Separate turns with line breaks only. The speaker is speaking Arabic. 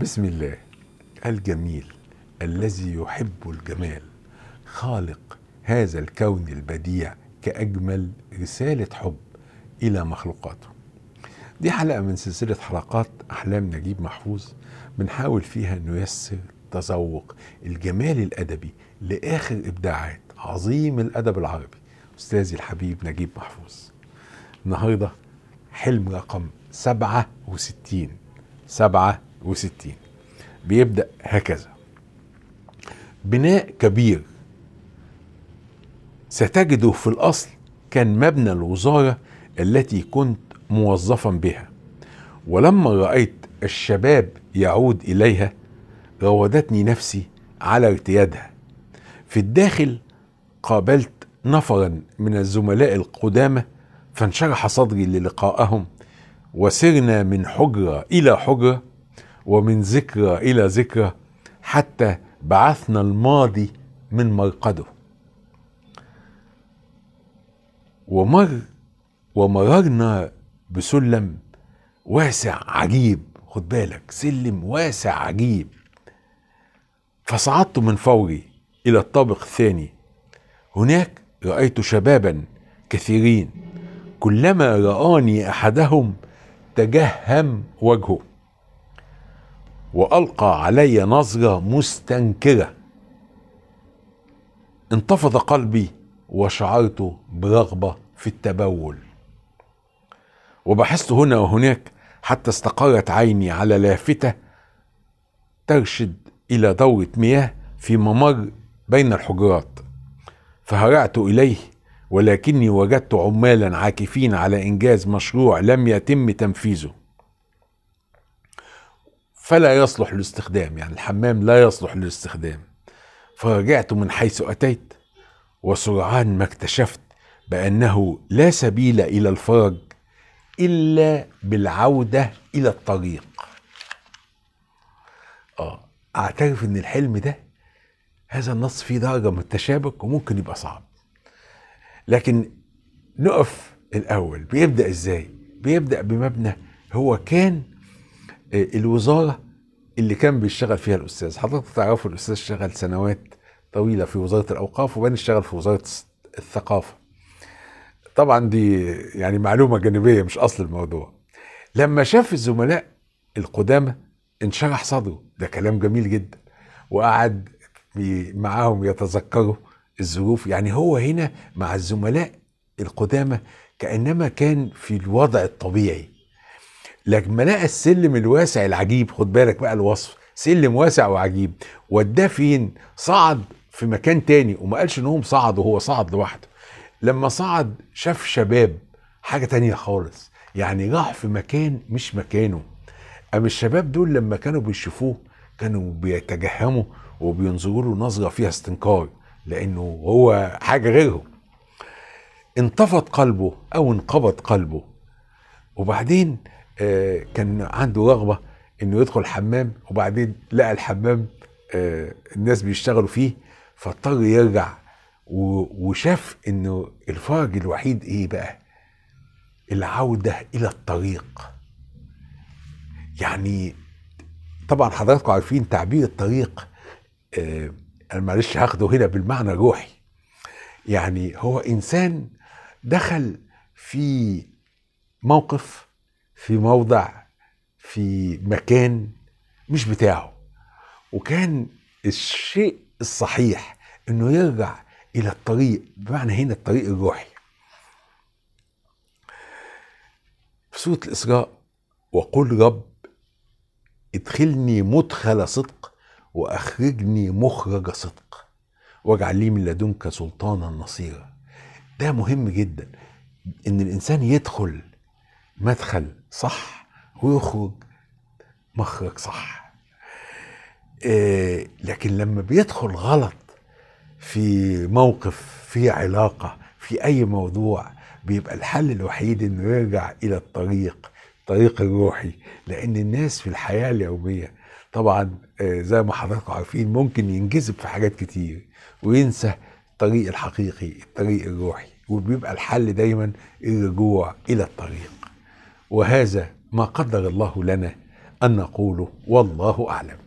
بسم الله الجميل الذي يحب الجمال خالق هذا الكون البديع كأجمل رسالة حب إلى مخلوقاته دي حلقة من سلسلة حلقات أحلام نجيب محفوظ بنحاول فيها نيسر تذوق الجمال الأدبي لآخر إبداعات عظيم الأدب العربي أستاذي الحبيب نجيب محفوظ النهاردة حلم رقم 67 67 وستين بيبدأ هكذا بناء كبير ستجده في الأصل كان مبنى الوزارة التي كنت موظفا بها ولما رأيت الشباب يعود إليها راودتني نفسي على ارتيادها في الداخل قابلت نفرا من الزملاء القدامى فانشرح صدري للقائهم وسرنا من حجرة إلى حجرة ومن ذكرى إلى ذكرى حتى بعثنا الماضي من مرقده ومر ومررنا بسلم واسع عجيب خد بالك سلم واسع عجيب فصعدت من فوري إلى الطابق الثاني هناك رأيت شبابا كثيرين كلما رآني أحدهم تجهم وجهه والقى علي نظره مستنكره انتفض قلبي وشعرت برغبه في التبول وبحثت هنا وهناك حتى استقرت عيني على لافته ترشد الى دوره مياه في ممر بين الحجرات فهرعت اليه ولكني وجدت عمالا عاكفين على انجاز مشروع لم يتم تنفيذه فلا يصلح للاستخدام يعني الحمام لا يصلح للاستخدام فرجعت من حيث أتيت وسرعان ما اكتشفت بأنه لا سبيل إلى الفرج إلا بالعودة إلى الطريق آه أعترف إن الحلم ده هذا النص فيه درجة من التشابك وممكن يبقى صعب لكن نقف الأول بيبدأ إزاي؟ بيبدأ بمبنى هو كان آه، الوزاره اللي كان بيشتغل فيها الاستاذ حضرتك تعرفوا الاستاذ اشتغل سنوات طويله في وزاره الاوقاف وبعدين اشتغل في وزاره الثقافه طبعا دي يعني معلومه جانبيه مش اصل الموضوع لما شاف الزملاء القدامى انشرح صدره ده كلام جميل جدا وقعد معاهم يتذكروا الظروف يعني هو هنا مع الزملاء القدامى كانما كان في الوضع الطبيعي لما لقى السلم الواسع العجيب خد بالك بقى الوصف سلم واسع وعجيب وداه فين صعد في مكان تاني وما قالش انهم صعدوا هو صعد لوحده لما صعد شاف شباب حاجة تانية خالص يعني راح في مكان مش مكانه أما الشباب دول لما كانوا بيشوفوه كانوا بيتجهموا وبينظروا له نظرة فيها استنكار لأنه هو حاجة غيرهم انتفض قلبه أو انقبض قلبه وبعدين آه، كان عنده رغبه انه يدخل حمام وبعدين لقى الحمام آه، الناس بيشتغلوا فيه فاضطر يرجع وشاف انه الفرج الوحيد ايه بقى العوده الى الطريق يعني طبعا حضراتكم عارفين تعبير الطريق آه، انا معلش هاخده هنا بالمعنى الروحي يعني هو انسان دخل في موقف في موضع في مكان مش بتاعه وكان الشيء الصحيح انه يرجع الى الطريق بمعنى هنا الطريق الروحي في سوره الاسراء وقل رب ادخلني مدخل صدق واخرجني مخرج صدق واجعل لي من لدنك سلطانا نصيرا ده مهم جدا ان الانسان يدخل مدخل صح ويخرج مخرج صح آه، لكن لما بيدخل غلط في موقف في علاقة في أي موضوع بيبقى الحل الوحيد إنه يرجع إلى الطريق الطريق الروحي لأن الناس في الحياة اليومية طبعا آه، زي ما حضراتكم عارفين ممكن ينجذب في حاجات كتير وينسى الطريق الحقيقي الطريق الروحي وبيبقى الحل دايما الرجوع إلى الطريق وهذا ما قدر الله لنا أن نقوله والله أعلم